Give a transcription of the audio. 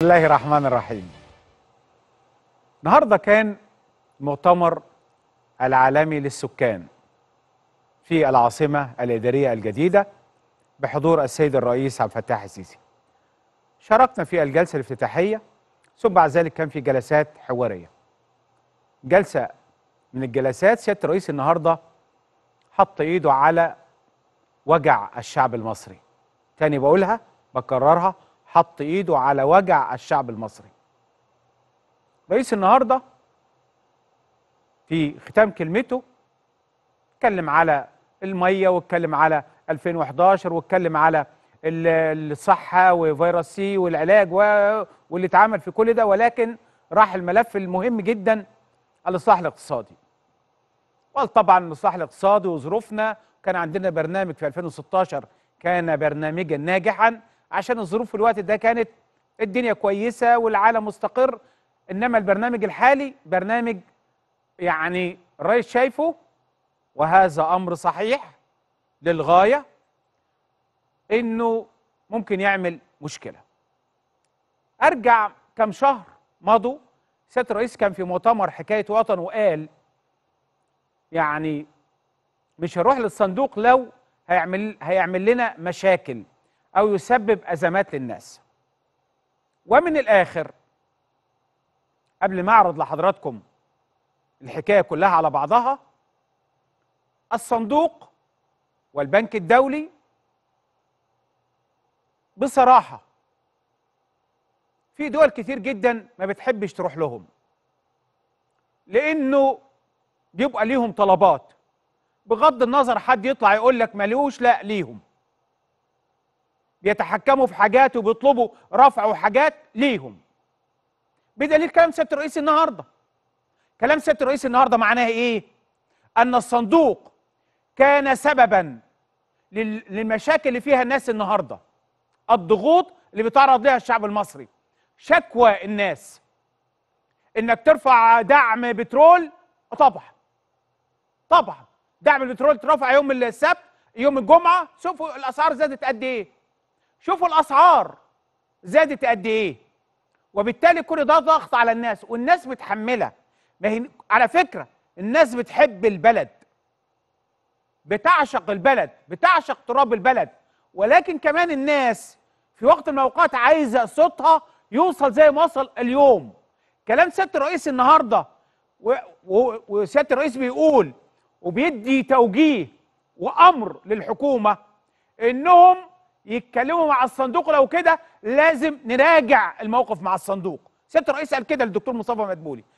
بسم الله الرحمن الرحيم النهاردة كان مؤتمر العالمي للسكان في العاصمة الإدارية الجديدة بحضور السيد الرئيس عبد الفتاح السيسي شاركنا في الجلسة الافتتاحية ثم بعد ذلك كان في جلسات حوارية جلسة من الجلسات سيادة الرئيس النهاردة حط إيده على وجع الشعب المصري تاني بقولها بكررها حط ايده على وجع الشعب المصري رئيس النهارده في ختام كلمته اتكلم على الميه واتكلم على 2011 واتكلم على الصحه وفيروس سي والعلاج واللي اتعمل في كل ده ولكن راح الملف المهم جدا الاصلاح الاقتصادي قال طبعا الاصلاح الاقتصادي وظروفنا كان عندنا برنامج في 2016 كان برنامجا ناجحا عشان الظروف في الوقت ده كانت الدنيا كويسه والعالم مستقر انما البرنامج الحالي برنامج يعني الرئيس شايفه وهذا امر صحيح للغايه انه ممكن يعمل مشكله. ارجع كم شهر مضوا سياده الرئيس كان في مؤتمر حكايه وطن وقال يعني مش هروح للصندوق لو هيعمل هيعمل لنا مشاكل أو يسبب أزمات للناس ومن الآخر قبل ما أعرض لحضراتكم الحكاية كلها على بعضها الصندوق والبنك الدولي بصراحة في دول كتير جدا ما بتحبش تروح لهم لأنه بيبقى ليهم طلبات بغض النظر حد يطلع يقول لك مالوش لا ليهم بيتحكموا في حاجات وبيطلبوا رفعوا حاجات ليهم بدليل كلام سياده الرئيس النهارده كلام سياده الرئيس النهارده معناه ايه ان الصندوق كان سببا للمشاكل اللي فيها الناس النهارده الضغوط اللي بيتعرض لها الشعب المصري شكوى الناس انك ترفع دعم بترول طبعا طبعا دعم البترول اترفع يوم السبت يوم الجمعه شوفوا الاسعار زادت قد ايه شوفوا الاسعار زادت قد ايه وبالتالي كل ده ضغط على الناس والناس متحمله ما هي على فكره الناس بتحب البلد بتعشق البلد بتعشق تراب البلد ولكن كمان الناس في وقت من الاوقات عايزه صوتها يوصل زي ما وصل اليوم كلام سياده الرئيس النهارده وسياده الرئيس بيقول وبيدي توجيه وامر للحكومه انهم يتكلموا مع الصندوق لو كده لازم نراجع الموقف مع الصندوق سياده الرئيس قال كده للدكتور مصطفى مدبولي